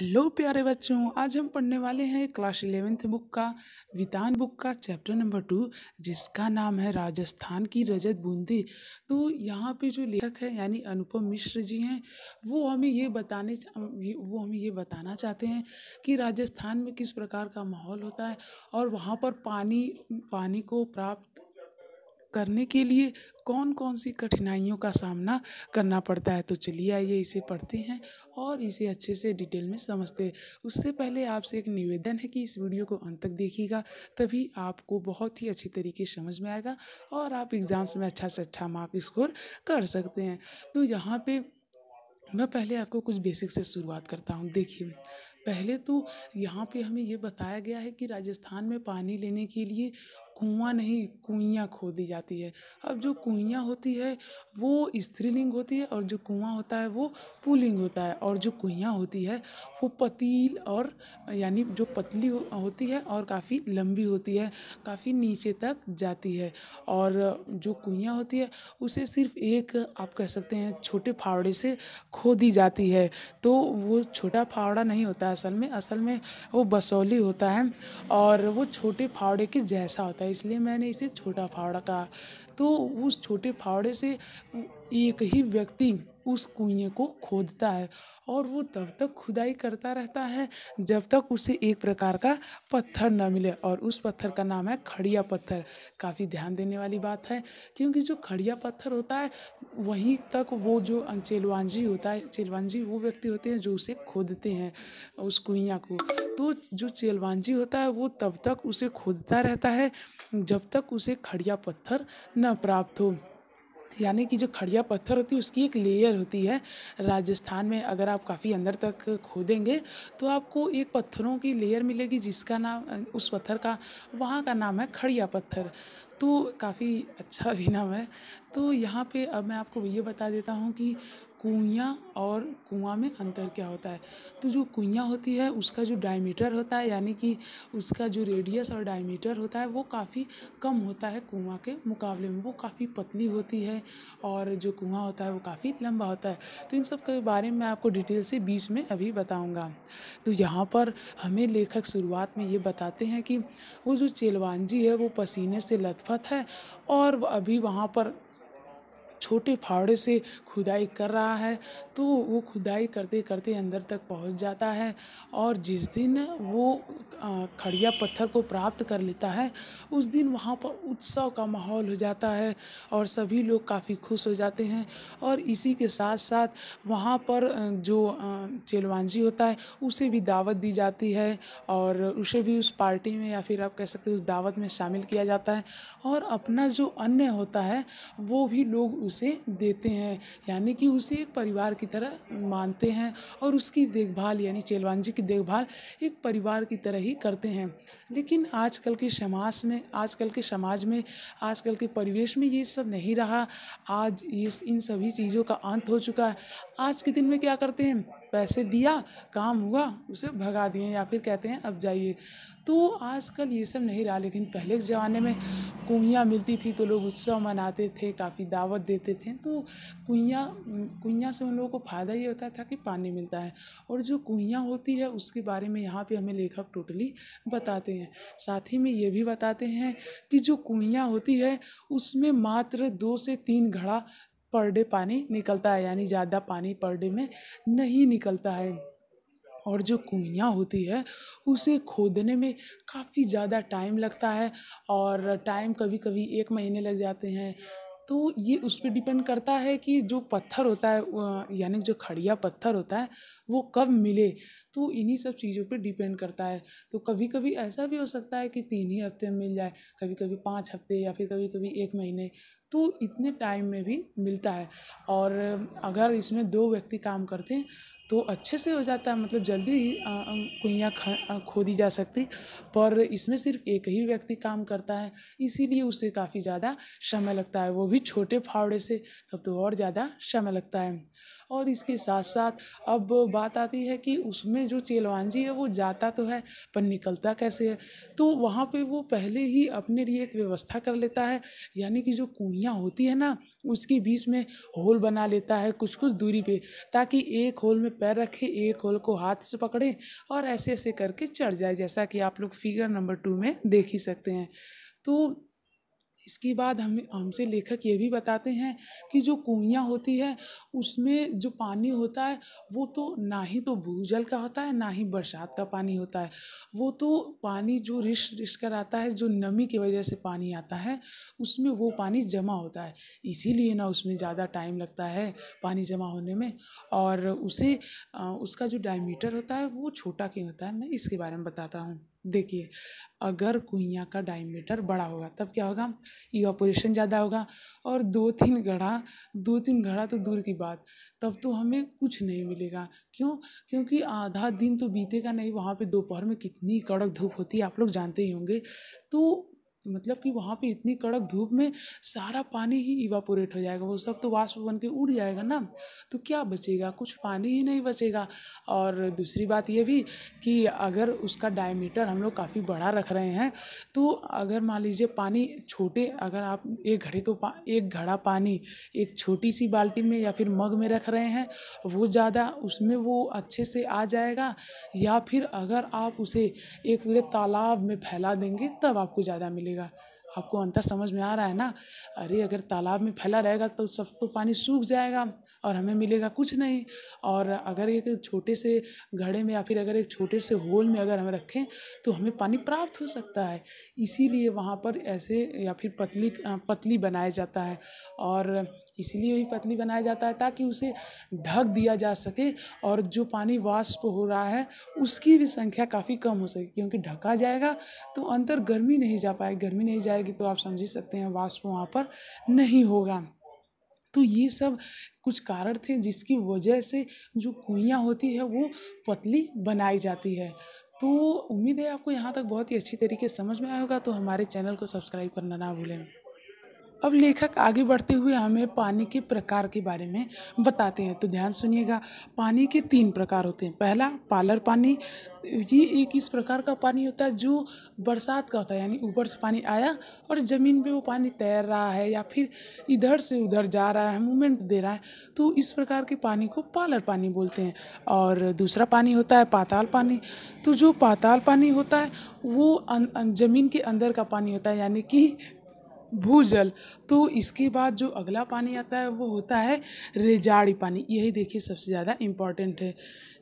hello प्यारे बच्चों आज हम पढ़ने वाले हैं क्लास इलेवेंथ बुक का वितान बुक का चैप्टर नंबर टू जिसका नाम है राजस्थान की रजत बूंदी तो यहाँ पे जो लेखक है यानी अनुपम मिश्र जी हैं वो हमें ये बताने वो हमें ये बताना चाहते हैं कि राजस्थान में किस प्रकार का माहौल होता है और वहाँ पर पानी पानी को प्राप्त करने के लिए कौन कौन सी कठिनाइयों का सामना करना पड़ता है तो चलिए आइए इसे पढ़ते हैं और इसे अच्छे से डिटेल में समझते हैं उससे पहले आपसे एक निवेदन है कि इस वीडियो को अंत तक देखिएगा तभी आपको बहुत ही अच्छी तरीके समझ में आएगा और आप एग्ज़ाम्स में अच्छा से अच्छा मार्क स्कोर कर सकते हैं तो यहाँ पर मैं पहले आपको कुछ बेसिक से शुरुआत करता हूँ देखिए पहले तो यहाँ पे हमें ये बताया गया है कि राजस्थान में पानी लेने के लिए कुआँ नहीं कुइयाँ खोदी जाती है अब जो कुइयाँ होती है वो स्त्रीलिंग होती है और जो कुआँ होता है वो पुलिंग होता है और जो कुइयाँ होती है वो पतील और यानी जो पतली होती है और काफ़ी लंबी होती है काफ़ी नीचे तक जाती है और जो कुइयाँ होती है उसे सिर्फ एक आप कह सकते हैं छोटे फावड़े से खोदी जाती है तो वो छोटा फावड़ा नहीं होता असल में असल में वो बसौली होता है और वो छोटे फावड़े के जैसा होता है है इसलिए मैंने इसे छोटा फावड़ा कहा तो उस छोटे फावड़े से एक ही व्यक्ति उस कुएँ को खोदता है और वो तब तक खुदाई करता रहता है जब तक उसे एक प्रकार का पत्थर न मिले और उस पत्थर का नाम है खड़िया पत्थर काफ़ी ध्यान देने वाली बात है क्योंकि जो खड़िया पत्थर होता है वहीं तक वो जो चेलवांजी होता है चेलवांजी वो व्यक्ति होते हैं जो उसे खोदते हैं उस कुइयाँ को तो जो चेलवांजी होता है वो तब तक उसे खोदता रहता है जब तक उसे खड़िया पत्थर न प्राप्त हो यानी कि जो खड़िया पत्थर होती है उसकी एक लेयर होती है राजस्थान में अगर आप काफ़ी अंदर तक खोदेंगे तो आपको एक पत्थरों की लेयर मिलेगी जिसका नाम उस पत्थर का वहाँ का नाम है खड़िया पत्थर तो काफ़ी अच्छा भी नाम है तो यहाँ पे अब मैं आपको ये बता देता हूँ कि कुइयाँ और कुआँ में अंतर क्या होता है तो जो कुइयाँ होती है उसका जो डायमीटर होता है यानी कि उसका जो रेडियस और डायमीटर होता है वो काफ़ी कम होता है कुआँ के मुकाबले में वो काफ़ी पतली होती है और जो कुआँ होता है वो काफ़ी लंबा होता है तो इन सब के बारे में आपको डिटेल से बीच में अभी बताऊँगा तो यहाँ पर हमें लेखक शुरुआत में ये बताते हैं कि वो जो चेलवान जी है वो पसीने से लथपथ है और अभी वहाँ पर छोटे फावड़े से खुदाई कर रहा है तो वो खुदाई करते करते अंदर तक पहुँच जाता है और जिस दिन वो खड़िया पत्थर को प्राप्त कर लेता है उस दिन वहाँ पर उत्सव का माहौल हो जाता है और सभी लोग काफ़ी खुश हो जाते हैं और इसी के साथ साथ वहाँ पर जो चेलवांजी होता है उसे भी दावत दी जाती है और उसे भी उस पार्टी में या फिर आप कह सकते हैं उस दावत में शामिल किया जाता है और अपना जो अन्य होता है वो भी लोग उस उसे देते हैं यानी कि उसे एक परिवार की तरह मानते हैं और उसकी देखभाल यानी चेलवान जी की देखभाल एक परिवार की तरह ही करते हैं लेकिन आजकल के समाज में आजकल के समाज में आजकल के परिवेश में ये सब नहीं रहा आज ये इन सभी चीज़ों का अंत हो चुका है आज के दिन में क्या करते हैं पैसे दिया काम हुआ उसे भगा दिए या फिर कहते हैं अब जाइए तो आजकल ये सब नहीं रहा लेकिन पहले के ज़माने में कुइयाँ मिलती थी तो लोग उत्सव मनाते थे काफ़ी दावत देते थे तो कुइयाँ कुइयाँ से उन लोगों को फ़ायदा ये होता था कि पानी मिलता है और जो कुइयाँ होती है उसके बारे में यहाँ पे हमें लेखक टोटली बताते हैं साथ ही में ये भी बताते हैं कि जो कुइयाँ होती है उसमें मात्र दो से तीन घड़ा पर डे पानी निकलता है यानी ज़्यादा पानी पर डे में नहीं निकलता है और जो कुइयाँ होती है उसे खोदने में काफ़ी ज़्यादा टाइम लगता है और टाइम कभी कभी एक महीने लग जाते हैं तो ये उस पर डिपेंड करता है कि जो पत्थर होता है यानी जो खड़िया पत्थर होता है वो कब मिले तो इन्हीं सब चीज़ों पे डिपेंड करता है तो कभी कभी ऐसा भी हो सकता है कि तीन ही हफ्ते में मिल जाए कभी कभी पाँच हफ्ते या फिर कभी कभी एक महीने तो इतने टाइम में भी मिलता है और अगर इसमें दो व्यक्ति काम करते हैं तो अच्छे से हो जाता है मतलब जल्दी ही कुइयाँ खोदी जा सकती पर इसमें सिर्फ एक ही व्यक्ति काम करता है इसीलिए उसे काफ़ी ज़्यादा समय लगता है वो भी छोटे फावड़े से तब तो और ज़्यादा समय लगता है और इसके साथ साथ अब बात आती है कि उसमें जो चेलवानजी है वो जाता तो है पर निकलता कैसे है तो वहाँ पे वो पहले ही अपने लिए एक व्यवस्था कर लेता है यानी कि जो कुइयाँ होती है ना उसके बीच में होल बना लेता है कुछ कुछ दूरी पर ताकि एक होल में पैर रखे एक होल को हाथ से पकड़े और ऐसे ऐसे करके चढ़ जाए जैसा कि आप लोग फिगर नंबर टू में देख ही सकते हैं तो इसके बाद हम हमसे लेखक ये भी बताते हैं कि जो कुइयाँ होती है उसमें जो पानी होता है वो तो ना ही तो भूजल का होता है ना ही बरसात का पानी होता है वो तो पानी जो रिश रिश कर आता है जो नमी की वजह से पानी आता है उसमें वो पानी जमा होता है इसीलिए ना उसमें ज़्यादा टाइम लगता है पानी जमा होने में और उसे उसका जो डायमीटर होता है वो छोटा क्यों होता है मैं इसके बारे में बताता हूँ देखिए अगर कुइया का डायमीटर बड़ा होगा तब क्या होगा इवापोरेशन ज़्यादा होगा और दो तीन घड़ा दो तीन घड़ा तो दूर की बात तब तो हमें कुछ नहीं मिलेगा क्यों क्योंकि आधा दिन तो बीतेगा नहीं वहाँ पे दोपहर में कितनी कड़क धूप होती है आप लोग जानते ही होंगे तो मतलब कि वहाँ पे इतनी कड़क धूप में सारा पानी ही इवापोरेट हो जाएगा वो सब तो वाष्प बन के उड़ जाएगा ना तो क्या बचेगा कुछ पानी ही नहीं बचेगा और दूसरी बात ये भी कि अगर उसका डायमीटर हम लोग काफ़ी बड़ा रख रहे हैं तो अगर मान लीजिए पानी छोटे अगर आप एक घड़े को एक घड़ा पानी एक छोटी सी बाल्टी में या फिर मग में रख रहे हैं वो ज़्यादा उसमें वो अच्छे से आ जाएगा या फिर अगर आप उसे एक पूरे तालाब में फैला देंगे तब आपको ज़्यादा मिलेगा रहेगा आपको अंतर समझ में आ रहा है ना अरे अगर तालाब में फैला रहेगा तो सब तो पानी सूख जाएगा और हमें मिलेगा कुछ नहीं और अगर एक छोटे से घड़े में या फिर अगर एक छोटे से होल में अगर हम रखें तो हमें पानी प्राप्त हो सकता है इसीलिए वहाँ पर ऐसे या फिर पतली पतली बनाया जाता है और इसलिए ही पतली बनाया जाता है ताकि उसे ढक दिया जा सके और जो पानी वाष्प हो रहा है उसकी भी संख्या काफ़ी कम हो सके क्योंकि ढका जाएगा तो अंतर गर्मी नहीं जा पाएगी गर्मी नहीं जाएगी तो आप समझ सकते हैं वाष्प वहाँ पर नहीं होगा तो ये सब कुछ कारण थे जिसकी वजह से जो कुइयाँ होती है वो पतली बनाई जाती है तो उम्मीद है आपको यहाँ तक बहुत ही अच्छी तरीके से समझ में आया होगा तो हमारे चैनल को सब्सक्राइब करना ना भूलें अब लेखक आगे बढ़ते हुए हमें पानी के प्रकार के बारे में बताते हैं तो ध्यान सुनिएगा पानी के तीन प्रकार होते हैं पहला पालर पानी ये एक इस प्रकार का पानी होता है जो बरसात का होता है यानी ऊपर से पानी आया और ज़मीन पे वो पानी तैर रहा है या फिर इधर से उधर जा रहा है मूवमेंट दे रहा है तो इस प्रकार के पानी को पालर पानी बोलते हैं और दूसरा पानी होता है पाताल पानी तो जो पाताल पानी होता है वो अं-, ज़मीन के अंदर का पानी होता है यानी कि भूजल तो इसके बाद जो अगला पानी आता है वो होता है रेजाड़ी पानी यही देखिए सबसे ज़्यादा इम्पॉर्टेंट है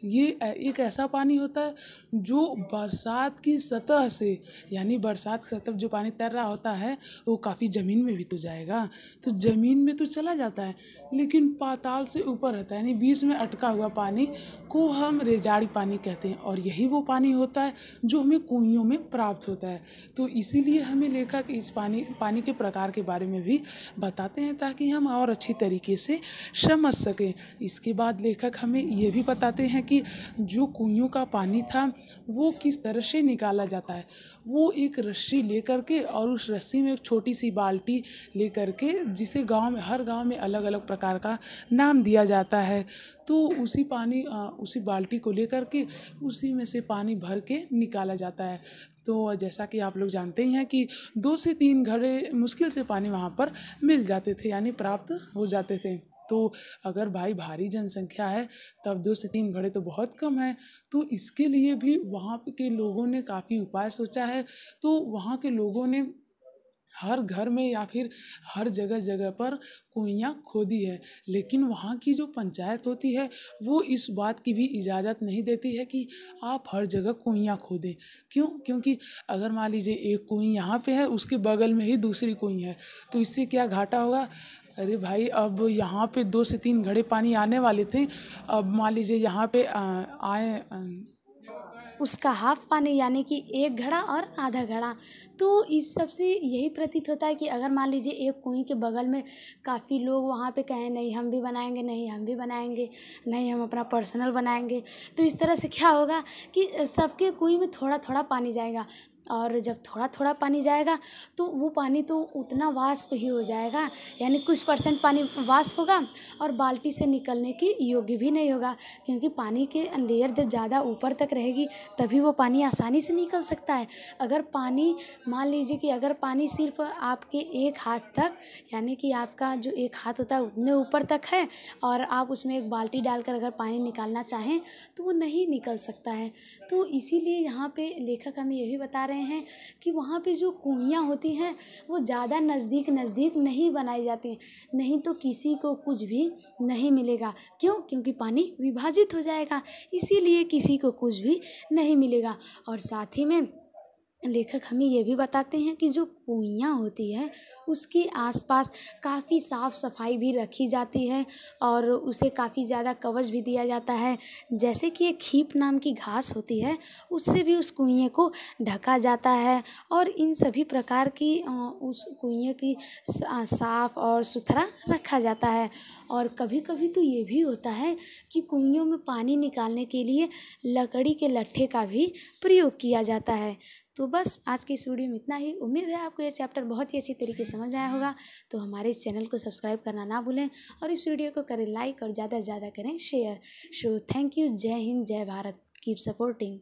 ये एक ऐसा पानी होता है जो बरसात की सतह से यानी बरसात की सतह जो पानी तैर रहा होता है वो काफ़ी ज़मीन में भी तो जाएगा तो ज़मीन में तो चला जाता है लेकिन पाताल से ऊपर रहता है यानी बीच में अटका हुआ पानी को हम रेजाड़ी पानी कहते हैं और यही वो पानी होता है जो हमें कुइयों में प्राप्त होता है तो इसीलिए हमें लेखक इस पानी पानी के प्रकार के बारे में भी बताते हैं ताकि हम और अच्छी तरीके से समझ सकें इसके बाद लेखक हमें ये भी बताते हैं कि जो कुइयों का पानी था वो किस तरह से निकाला जाता है वो एक रस्सी ले करके और उस रस्सी में एक छोटी सी बाल्टी ले के जिसे गाँव में हर गाँव में अलग अलग प्रकार का नाम दिया जाता है तो उसी पानी उसी बाल्टी को लेकर के उसी में से पानी भर के निकाला जाता है तो जैसा कि आप लोग जानते ही हैं कि दो से तीन घड़े मुश्किल से पानी वहाँ पर मिल जाते थे यानी प्राप्त हो जाते थे तो अगर भाई भारी जनसंख्या है तब दो से तीन घड़े तो बहुत कम है तो इसके लिए भी वहाँ के लोगों ने काफ़ी उपाय सोचा है तो वहाँ के लोगों ने हर घर में या फिर हर जगह जगह पर कुइयाँ खोदी है लेकिन वहाँ की जो पंचायत होती है वो इस बात की भी इजाज़त नहीं देती है कि आप हर जगह कुइयाँ खोदें क्यों क्योंकि अगर मान लीजिए एक कुई यहाँ पे है उसके बगल में ही दूसरी कुई है तो इससे क्या घाटा होगा अरे भाई अब यहाँ पे दो से तीन घड़े पानी आने वाले थे अब मान लीजिए यहाँ पे आए उसका हाफ पानी यानी कि एक घड़ा और आधा घड़ा तो इस सब से यही प्रतीत होता है कि अगर मान लीजिए एक कुएं के बगल में काफ़ी लोग वहाँ पे कहें नहीं हम भी बनाएंगे नहीं हम भी बनाएंगे नहीं हम अपना पर्सनल बनाएंगे तो इस तरह से क्या होगा कि सबके कुएँ में थोड़ा थोड़ा पानी जाएगा और जब थोड़ा थोड़ा पानी जाएगा तो वो पानी तो उतना वाष्प ही हो जाएगा यानी कुछ परसेंट पानी वाष्प होगा और बाल्टी से निकलने की योग्य भी नहीं होगा क्योंकि पानी के लेयर जब ज़्यादा ऊपर तक रहेगी तभी वो पानी आसानी से निकल सकता है अगर पानी मान लीजिए कि अगर पानी सिर्फ आपके एक हाथ तक यानी कि आपका जो एक हाथ होता है उतने ऊपर तक है और आप उसमें एक बाल्टी डालकर अगर पानी निकालना चाहें तो वो नहीं निकल सकता है तो इसीलिए यहाँ पर लेखक हमें यही बता रहे हैं रहे हैं कि वहाँ पे जो कुहियाँ होती हैं वो ज़्यादा नज़दीक नज़दीक नहीं बनाई जाती नहीं तो किसी को कुछ भी नहीं मिलेगा क्यों क्योंकि पानी विभाजित हो जाएगा इसीलिए किसी को कुछ भी नहीं मिलेगा और साथ ही में लेखक हमें यह भी बताते हैं कि जो कुइयाँ होती है उसके आसपास काफ़ी साफ सफाई भी रखी जाती है और उसे काफ़ी ज़्यादा कवच भी दिया जाता है जैसे कि एक खीप नाम की घास होती है उससे भी उस कुएँ को ढका जाता है और इन सभी प्रकार की उस कुएँ की साफ और सुथरा रखा जाता है और कभी कभी तो ये भी होता है कि कुइयों में पानी निकालने के लिए लकड़ी के लट्ठे का भी प्रयोग किया जाता है तो बस आज के इस वीडियो में इतना ही उम्मीद है आपको यह चैप्टर बहुत ही अच्छी तरीके से समझ आया होगा तो हमारे इस चैनल को सब्सक्राइब करना ना भूलें और इस वीडियो को करें लाइक और ज़्यादा से ज़्यादा करें शेयर सो थैंक यू जय हिंद जय भारत कीप सपोर्टिंग